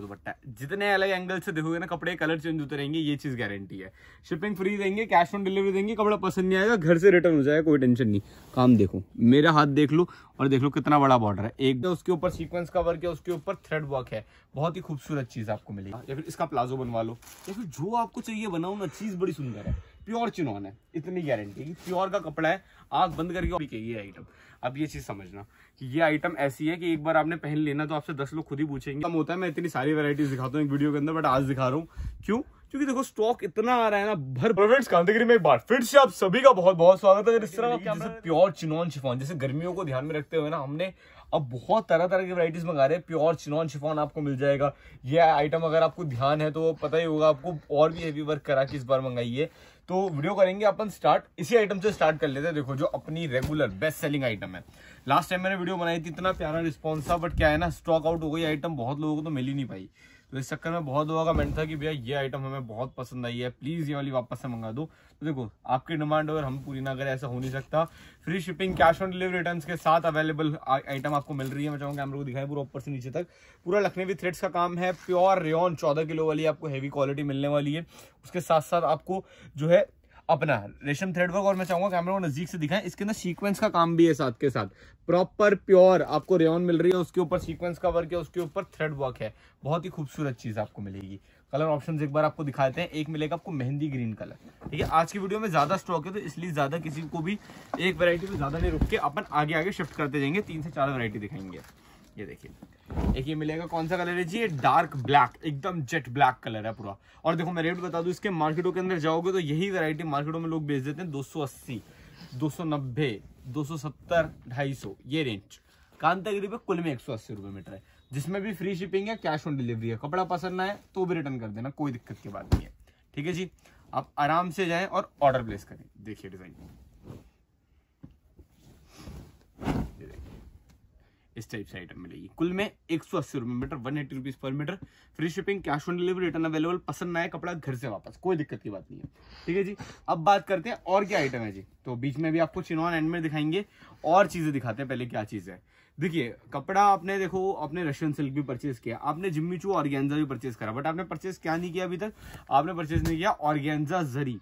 दुपट्टा जितने अलग एंगल से देखोगे ना कपड़े कलर चेंज होते रहेंगे ये चीज गारंटी है शिपिंग फ्री देंगे कैश ऑन डिलीवरी देंगे कपड़ा पसंद नहीं आएगा घर से रिटर्न हो जाएगा कोई टेंशन नहीं काम देखो मेरा हाथ देख लो और देख लो कितना बड़ा बॉर्डर है एक उसके ऊपर सीक्वेंस का वर्क है उसके ऊपर थ्रेड वर्क है बहुत ही खूबसूरत चीज आपको मिलेगी या फिर इसका प्लाजो बनवा लो या फिर जो आपको चाहिए बनाओ ना चीज बड़ी सुंदर है प्योर चुनौन है इतनी गारंटी है प्योर का कपड़ा है आग बंद करके भी ये आइटम अब ये चीज़ समझना कि ये आइटम ऐसी है कि एक बार आपने पहन लेना तो आपसे दस लोग खुद ही पूछेंगे कम होता है मैं इतनी सारी वैरायटीज दिखाता हूँ एक वीडियो के अंदर बट आज दिखा रहा हूँ क्यों क्योंकि देखो स्टॉक इतना आ रहा है ना भर प्रोडक्ट्स कांतिगिरी में एक बार फिर से आप सभी का बहुत बहुत स्वागत है इस तरह का प्योर चिनॉन शिफॉन जैसे गर्मियों को ध्यान में रखते हुए ना हमने अब बहुत तरह तरह की वराइटीज मंगा रहे हैं प्योर चिनॉन शिफॉन आपको मिल जाएगा ये आइटम अगर आपको ध्यान है तो पता ही होगा आपको और भी हैवी वर्क करा के इस बार मंगाई है तो वीडियो करेंगे अपन स्टार्ट इसी आइटम से स्टार्ट कर लेते हैं देखो जो अपनी रेगुलर बेस्ट सेलिंग आइटम है लास्ट टाइम मैंने वीडियो बनाई थी इतना प्यारा रिस्पॉन्स था बट क्या है ना स्टॉक आउट हो गई आइटम बहुत लोगों को तो मिल ही नहीं पाई तो इस चक्कर में बहुत लोगों का मेंट था कि भैया ये आइटम हमें बहुत पसंद आई है प्लीज़ ये वाली वापस से मंगा दो तो देखो आपकी डिमांड अगर हम पूरी ना करें ऐसा हो नहीं सकता free shipping cash on delivery return के साथ अवेलेबल आइटम आपको मिल रही है मैं चाहूँगा हम लोग दिखाएं पूरा ऊपर से नीचे तक पूरा लखनवी थ्रेड्स का काम है प्योर रेन चौदह किलो वाली आपको हैवी क्वालिटी मिलने वाली है उसके साथ साथ आपको जो है अपना रेशम थ्रेड वर्क और मैं चाहूंगा कैमरा को नजदीक से दिखाएं इसके अंदर सीक्वेंस का काम भी है साथ के साथ प्रॉपर प्योर आपको रेन मिल रही है उसके ऊपर सीक्वेंस का वर्क है उसके ऊपर थ्रेड वर्क है बहुत ही खूबसूरत चीज आपको मिलेगी कलर ऑप्शन एक बार आपको दिखाते हैं एक मिलेगा आपको मेहंदी ग्रीन कलर ठीक है आज की वीडियो में ज्यादा स्टॉक है तो इसलिए ज्यादा किसी को भी एक वेरायटी में ज्यादा नहीं रुक के अपन आगे आगे शिफ्ट करते जाएंगे तीन से चार वेरायटी दिखाएंगे ये देखिए एक ये मिलेगा कौन सा कलर है जी ये डार्क ब्लैक एकदम जेट ब्लैक कलर है पूरा और देखो मैं रेट बता दू इसके मार्केटों के अंदर जाओगे तो यही वैरायटी मार्केटों में लोग बेच देते हैं सौ सत्तर ढाई सौ ये रेंज कांतागिरी पे कुल में एक सौ अस्सी मीटर है जिसमें भी फ्री शिपिंग है कैश ऑन डिलीवरी है कपड़ा पसंद ना है तो भी रिटर्न कर देना कोई दिक्कत की बात नहीं है ठीक है जी आप आराम से जाएं और ऑर्डर प्लेस करें देखिए डिजाइन इस टाइप से आइटम मिलेगी कुल में एक सौ अस्सी रुपये metre one eighty rupees per metre free shipping cash on delivery return available पसंद ना आए कपड़ा घर से वापस कोई दिक्कत की बात नहीं है ठीक है जी अब बात करते हैं और क्या आइटम है जी तो बीच में भी आपको चिनॉन एंड में दिखाएंगे और चीज़ें दिखाते हैं पहले क्या चीज़ है देखिए कपड़ा आपने देखो आपने रशियन सिल्क भी परचेज किया आपने जिम्मी चू ऑर्गेन्जा भी परचेज करा बट आपने परचेज क्या नहीं किया अभी तक आपने परचेज नहीं किया ऑर्गेंजा जरी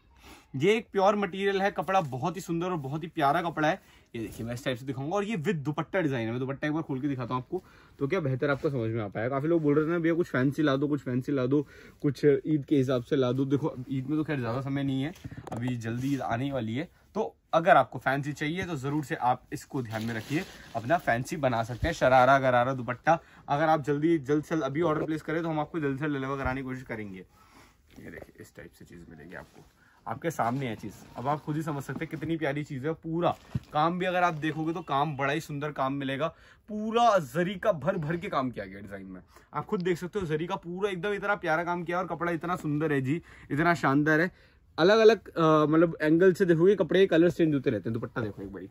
ये एक प्योर मटेरियल है कपड़ा बहुत ही सुंदर और बहुत ही प्यारा कपड़ा है ये देखिए मैं इस टाइप से दिखाऊंगा और ये विद दुपट्टा डिजाइन है मैं दुपट्टा एक बार खोल के दिखाता हूँ आपको तो क्या बेहतर आपको समझ में आ पाया काफी लोग बोल रहे थे ना भैया कुछ फैंसी ला दो कुछ फैंसी ला दो कुछ ईद के हिसाब से ला दो देखो ईद में तो खैर ज्यादा समय नहीं है अभी जल्दी ईद आने वाली है तो अगर आपको फैंसी चाहिए तो ज़रूर से आप इसको ध्यान में रखिए अपना फैंसी बना सकते हैं शरारा गरारा दुपट्टा अगर आप जल्दी जल्द से अभी ऑर्डर प्लेस करें तो हम आपको जल्द से डिलीवर कराने की कोशिश करेंगे ये देखिए इस टाइप से चीज़ मिलेगी आपको आपके सामने है चीज़ अब आप खुद ही समझ सकते हैं कितनी प्यारी चीज़ है पूरा काम भी अगर आप देखोगे तो काम बड़ा ही सुंदर काम मिलेगा पूरा जरी का भर भर के काम किया गया डिज़ाइन में आप खुद देख सकते हो जरी का पूरा एकदम इतना प्यारा काम किया और कपड़ा इतना सुंदर है जी इतना शानदार है अलग अलग मतलब एंगल से देखोगे कपड़े कलर चेंज होते रहते हैं दुपट्टा देखो एक भाई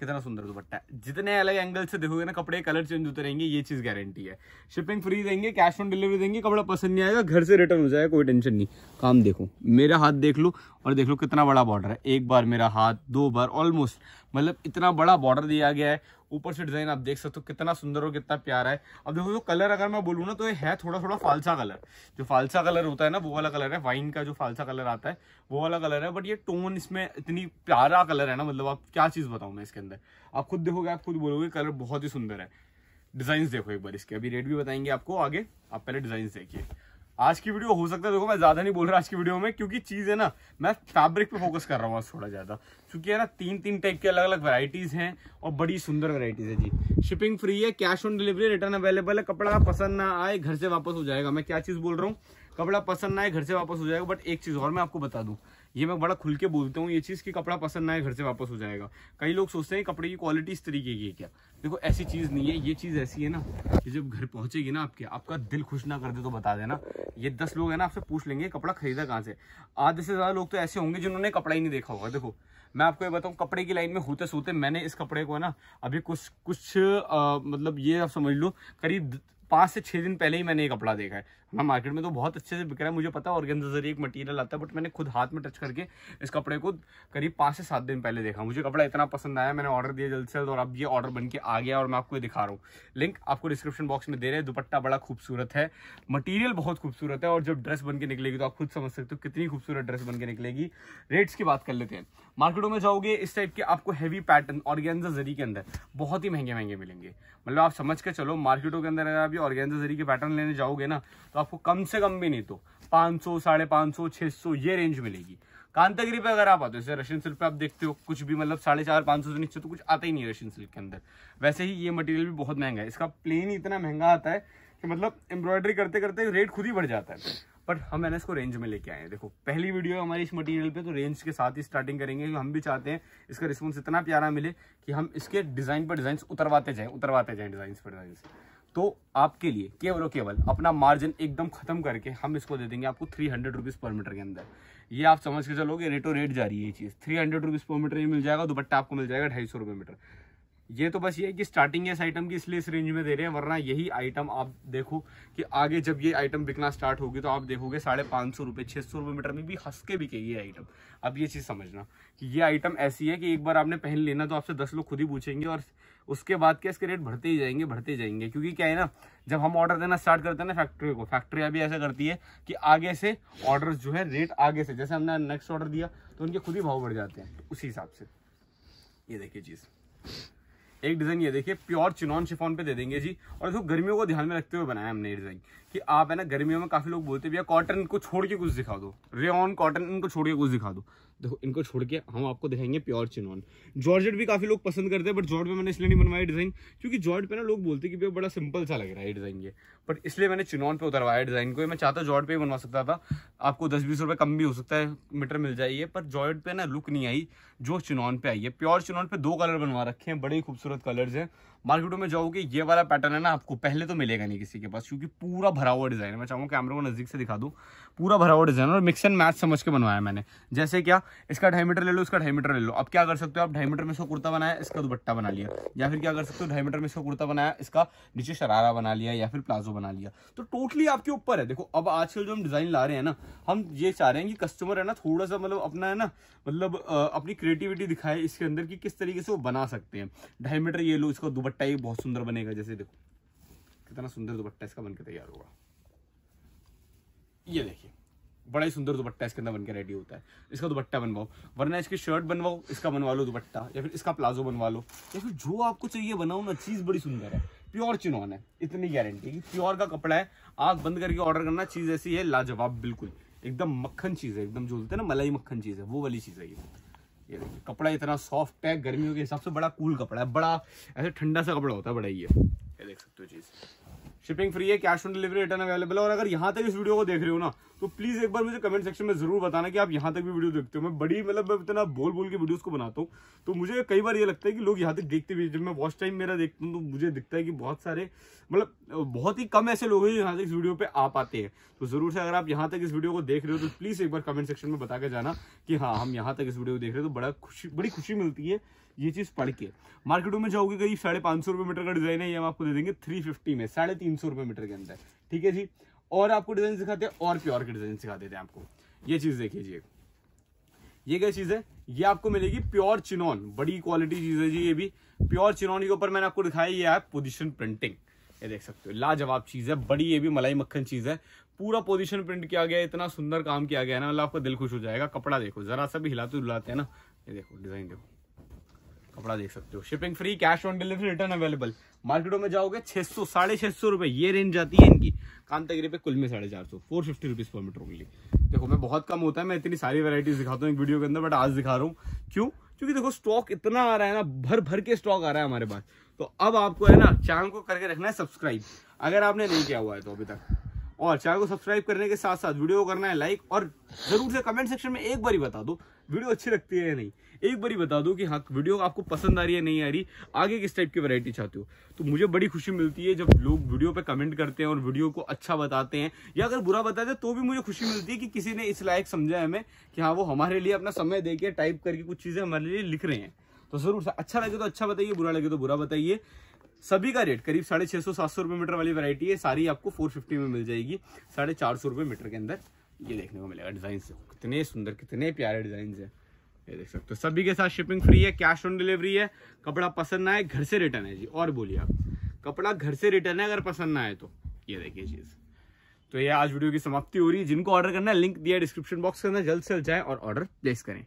कितना सुंदर दुपट्टा है जितने अलग एंगल से देखोगे ना कपड़े कलर चेंज होते रहेंगे ये चीज़ गारंटी है शिपिंग फ्री देंगे कैश ऑन डिलीवरी देंगे कपड़ा पसंद नहीं आएगा घर से रिटर्न हो जाएगा कोई टेंशन नहीं काम देखो मेरा हाथ देख लो और देख लो कितना बड़ा बॉर्डर है एक बार मेरा हाथ दो बार ऑलमोस्ट मतलब इतना बड़ा बॉर्डर दिया गया है ऊपर से डिजाइन आप देख सकते हो कितना सुंदर और कितना प्यारा है अब देखो तो कलर अगर मैं बोलूँ ना तो ये है थोड़ा थोड़ा फालसा कलर जो फालसा कलर होता है ना वो वाला कलर है वाइन का जो फालसा कलर आता है वो वाला कलर है बट ये टोन इसमें इतनी प्यारा कलर है ना मतलब आप क्या चीज़ बताऊँ मैं इसके अंदर आप खुद देखोगे आप खुद बोलोगे कलर बहुत ही सुंदर है डिजाइन देखो एक बार इसके अभी रेट भी बताएंगे आपको आगे आप पहले डिजाइन देखिए आज की वीडियो हो सकता है देखो मैं ज्यादा नहीं बोल रहा आज की वीडियो में क्योंकि चीज है ना मैं फैब्रिक पे फोकस कर रहा हूँ थोड़ा ज्यादा क्योंकि है ना तीन तीन टाइप की अलग अलग वैरायटीज हैं और बड़ी सुंदर वैरायटीज है जी शिपिंग फ्री है cash on delivery return available है कपड़ा पसंद ना आए घर से वापस हो जाएगा मैं क्या चीज बोल रहा हूँ कपड़ा पसंद ना आए घर से वापस हो जाएगा बट एक चीज और मैं आपको बता दूँ ये मैं बड़ा खुल के बोलता हूँ ये चीज़ कि कपड़ा पसंद ना है घर से वापस हो जाएगा कई लोग सोचते हैं कपड़े की क्वालिटी इस तरीके की है क्या देखो ऐसी चीज़ नहीं है ये चीज़ ऐसी है ना कि जब घर पहुंचेगी ना आपके आपका दिल खुश ना कर दे तो बता देना ये दस लोग है ना आपसे पूछ लेंगे कपड़ा खरीदा कहाँ से आधे से ज़्यादा लोग तो ऐसे होंगे जिन्होंने कपड़ा ही नहीं देखा होगा देखो मैं आपको ये बताऊँ कपड़े की लाइन में होते सोते मैंने इस कपड़े को है ना अभी कुछ कुछ मतलब ये आप समझ लो करीब पाँच से छः दिन पहले ही मैंने ये कपड़ा देखा है हमारे मार्केट में तो बहुत अच्छे से बिक रहा है मुझे पता है ऑर्गेन्जा जरिए एक मटेरियल आता है बट मैंने खुद हाथ में टच करके इस कपड़े को करीब पाँच से सात दिन पहले देखा मुझे कपड़ा इतना पसंद आया मैंने ऑर्डर दिया जल्द से जल्द और अब ये ऑर्डर बन के आ गया और मैं आपको ये दिखा रहा हूँ लिंक आपको डिस्क्रिप्शन बॉक्स में दे रहे हैं दुपट्टा बड़ा खूबसूरत है मटीरियल बहुत खूबसूरत है और जब ड्रेस बन के निकलेगी तो आप खुद समझ सकते हो कितनी खूबसूरत ड्रेस बन के निकलेगी रेट्स की बात कर लेते हैं मार्केटों में जाओगे इस टाइप के आपको हैवी पैटर्न और जरी के अंदर बहुत ही महंगे महंगे मिलेंगे मतलब आप समझ कर चलो मार्केटों के अंदर अगर आप ऑर्गेन्जा जरी के पैटर्न लेने जाओगे ना तो आपको कम से कम भी नहीं तो पाँच सौ साढ़े पाँच सौ छः सौ ये रेंज मिलेगी कांतागिरी पे अगर आप आते हो जैसे रशियन सिल्क पे आप देखते हो कुछ भी मतलब साढ़े चार पाँच सौ से नीचे तो कुछ आता ही नहीं रशियन सिल्क के अंदर वैसे ही ये मटेरियल भी बहुत महंगा है इसका प्लेन ही इतना महंगा आता है कि मतलब एम्ब्रॉयडरी करते करते रेट खुद ही बढ़ जाता है बट हम मैंने इसको रेंज में लेके आए हैं देखो पहली वीडियो है हमारी इस मटेरियल पे तो रेंज के साथ ही स्टार्टिंग करेंगे क्योंकि हम भी चाहते हैं इसका रिस्पॉन्स इतना प्यारा मिले कि हम इसके डिज़ाइन पर डिज़ाइन उतरवाते जाएँ उतरवाते जाएँ डिज़ाइन पर डिज़ाइन तो आपके लिए केवल और केवल अपना मार्जिन एकदम खत्म करके हम इसको दे देंगे आपको three hundred rupees per metre के अंदर ये आप समझ के चलोगे रेटो तो रेट जा रही है ये चीज़ three hundred rupees per metre ये मिल जाएगा दुपट्टा आपको मिल जाएगा ढाई सौ रुपये मीटर ये तो बस ये है कि स्टार्टिंग इस आइटम की इसलिए इस रेंज में दे रहे हैं वरना यही आइटम आप देखो कि आगे जब ये आइटम बिकना स्टार्ट होगी तो आप देखोगे साढ़े पाँच सौ रुपये छः सौ रुपये मीटर में भी हंस के बिकेगी ये आइटम अब ये चीज़ समझना कि ये आइटम ऐसी है कि एक बार आपने पहन लेना तो आपसे दस लोग खुद ही पूछेंगे और उसके बाद क्या इसके रेट बढ़ते ही जाएंगे बढ़ते जाएंगे क्योंकि क्या है ना जब हम ऑर्डर देना स्टार्ट करते हैं ना फैक्ट्री को फैक्ट्री अभी ऐसा करती है कि आगे से ऑर्डर जो है रेट आगे से जैसे हमने नेक्स्ट ऑर्डर दिया तो उनके खुद ही भाव बढ़ जाते हैं उसी हिसाब से ये देखिए चीज़ एक डिज़ाइन ये देखिए प्योर चिनॉन शिफॉन पे दे देंगे जी और देखो गर्मियों को ध्यान में रखते हुए बनाया हमने ये डिज़ाइन कि आप है ना गर्मियों में काफ़ी लोग बोलते भैया कॉटन को छोड़ के कुछ दिखा दो रेन कॉटन इनको छोड़ के कुछ दिखा दो देखो इनको छोड़ के हम आपको दिखाएंगे प्योर चिनॉन जॉर्जेट भी काफ़ी लोग पसंद करते हैं बट जॉर्ज में मैंने इसलिए नहीं बनवाया डिज़ाइन क्योंकि जॉर्ज पे ना लोग बोलते हैं कि भैया बड़ा सिंपल सा लग रहा है डिज़ाइन ये बट इसलिए मैंने चिनौन पे उतरवाया डिज़ाइन को मैं चाहता जॉर्ड पे ही बनवा सकता था आपको दस बीस रुपये कम भी हो सकता है मीटर मिल जाइए पर जॉर्ड पे ना लुक नहीं आई जो चिनौन पे आई है प्योर चिनौन पे दो कलर बनवा रखे हैं बड़े खूबसूरत कलर्स हैं मार्केटों में जाओगे ये वाला पैटर्न है ना आपको पहले तो मिलेगा नहीं किसी के पास क्योंकि पूरा भरा हुआ डिज़ाइन है मैं चाहूँगा कैमरे को नज़दीक से दिखा दूँ पूरा भरा हुआ डिज़ाइन और मिक्स एंड मैच समझ के बनवाया मैंने जैसे क्या इसका ढाई मीटर ले लो इसका ढाई मीटर ले लो अब क्या कर सकते हो आप ढाई मीटर में इसका कुर्ता बनाया इसका दुपट्टा बना लिया या फिर क्या कर सकते हो ढाई मीटर में इसका कुर्ता बनाया इसका नीचे शरारा बना लिया या फिर प्लाजो बना लिया तो टोटली आपके ऊपर है देखो अब आजकल जो हम डिजाइन ला रहे हैं ना हम ये चाह रहे हैं कि कस्टमर है ना थोड़ा सा मतलब अपना है ना मतलब अपनी क्रिएटिविटी दिखाए इसके अंदर कि किस तरीके से वो बना सकते हैं ढाई मीटर ये लो इसका दुपट्टा ही बहुत सुंदर बनेगा जैसे देखो कितना सुंदर दुपट्टा इसका बनकर तैयार होगा ये देखिए बड़ा ही सुंदर दुपट्टा इसके अंदर बनकर रेडी होता है इसका दुपट्टा बनवाओ वरना इसकी शर्ट बनवाओ इसका बनवा लो दुपट्टा या फिर इसका प्लाजो बनवा लो या फिर जो आपको चाहिए बनाओ ना चीज़ बड़ी सुंदर है प्योर चिनोन है इतनी गारंटी कि प्योर का कपड़ा है आग बंद करके ऑर्डर करना चीज़ ऐसी है लाजवाब बिल्कुल एकदम मक्खन चीज़ है एकदम जो बोलते हैं ना मलाई मक्खन चीज़ है वो वाली चीज़ है ये ये कपड़ा इतना सॉफ्ट है गर्मियों के हिसाब से बड़ा कूल कपड़ा है बड़ा ऐसे ठंडा सा कपड़ा होता है बड़ा ये ये देख सकते हो चीज़ शिपिंग फ्री है cash on delivery return available है और अगर यहाँ तक इस वीडियो को देख रहे हो ना तो प्लीज एक बार मुझे कमेंट सेक्शन में जरूर बताना कि आप यहाँ तक भी वीडियो देखते हो मैं बड़ी मतलब मैं इतना बोल बोल के वीडियोस को बनाता हूँ तो मुझे कई बार ये लगता है कि लोग यहाँ तक देखते भी जब मैं वॉच टाइम मेरा देखता हूँ तो मुझे दिखता है कि बहुत सारे मतलब बहुत ही कम ऐसे लोग हैं जो यहाँ तक इस वीडियो पे आ पाते हैं तो जरूर से अगर आप यहाँ तक इस वीडियो को देख रहे हो तो प्लीज एक बार कमेंट सेक्शन में बता के जाना कि हाँ हम यहाँ तक इस वीडियो को देख रहे हो तो बड़ा खुशी बड़ी खुशी मिलती है ये चीज पढ़ के मार्केटों में जाओगे करीब साढ़े पांच सौ रुपये मीटर का डिजाइन है ये हम आपको दे देंगे थ्री फिफ्टी में साढ़े तीन सौ रुपये मीटर के अंदर ठीक है जी और आपको डिजाइन सिखाते हैं और प्योर के डिजाइन सिखा देते हैं आपको ये चीज देखिए ये क्या चीज है ये आपको मिलेगी प्योर चिनोन बड़ी क्वालिटी चीज है जी ये भी प्योर चिनोन के ऊपर मैंने आपको दिखाया ये है पोजिशन प्रिंटिंग ये देख सकते हो लाजवाब चीज है बड़ी ये भी मलाई मक्खन चीज है पूरा पोजिशन प्रिंट किया गया है इतना सुंदर काम किया गया है ना मतलब आपका दिल खुश हो जाएगा कपड़ा देखो जरा सा भी हिलाते डुलाते हैं ना ये देखो डिजाइन देखो कपड़ा देख सकते हो shipping free cash on delivery return available मार्केटों में जाओगे छह सौ साढ़े छह सौ रुपए ये रेंज जाती है इनकी कांतागिरी पे कुल में साढ़े चार सौ four fifty rupees per metre only देखो मैं बहुत कम होता है मैं इतनी सारी वैरायटीज दिखाता हूँ एक वीडियो के अंदर बट आज दिखा रहा हूँ क्यों क्योंकि देखो स्टॉक इतना आ रहा है ना भर भर के स्टॉक आ रहा है हमारे पास तो अब आपको है ना चैनल को करके रखना है सब्सक्राइब अगर आपने नहीं किया हुआ है तो अभी तक और चैनल को सब्सक्राइब करने के साथ साथ वीडियो को करना है लाइक और जरूर से कमेंट सेक्शन में एक बार ही बता दो वीडियो अच्छी लगती है या नहीं एक बारी बता दो कि हाँ वीडियो आपको पसंद आ रही है नहीं आ रही आगे किस टाइप की वैरायटी चाहते हो तो मुझे बड़ी खुशी मिलती है जब लोग वीडियो पे कमेंट करते हैं और वीडियो को अच्छा बताते हैं या अगर बुरा बताते हैं तो भी मुझे खुशी मिलती है कि किसी ने इस लायक समझा हमें कि हाँ वो हमारे लिए अपना समय दे टाइप करके कुछ चीज़ें हमारे लिए लिख रहे हैं तो जरूर अच्छा लगे तो अच्छा बताइए बुरा लगे तो बुरा बताइए सभी का रेट करीब साढ़े छः सौ सात सौ रुपये मीटर वाली वैरायटी है सारी आपको फोर फिफ्टी में मिल जाएगी साढ़े चार सौ रुपये मीटर के अंदर ये देखने को मिलेगा डिज़ाइन से कितने सुंदर कितने प्यारे डिज़ाइन है ये देख सकते हो सभी के साथ शिपिंग फ्री है कैश ऑन डिलीवरी है कपड़ा पसंद ना आए घर से रिटर्न है जी और बोलिए आप कपड़ा घर से रिटर्न है अगर पसंद ना आए तो ये देखिए चीज़ तो ये आज वीडियो की समाप्ति हो रही है जिनको ऑर्डर करना है लिंक दिया डिस्क्रिप्शन बॉक्स के अंदर जल्द से जल्द जाए और ऑर्डर प्लेस करें